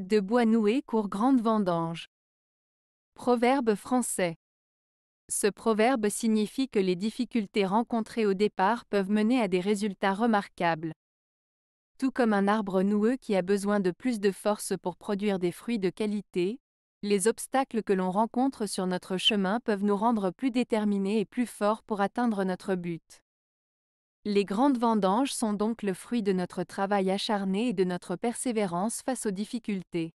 De bois noué court grande vendange. Proverbe français. Ce proverbe signifie que les difficultés rencontrées au départ peuvent mener à des résultats remarquables. Tout comme un arbre noueux qui a besoin de plus de force pour produire des fruits de qualité, les obstacles que l'on rencontre sur notre chemin peuvent nous rendre plus déterminés et plus forts pour atteindre notre but. Les grandes vendanges sont donc le fruit de notre travail acharné et de notre persévérance face aux difficultés.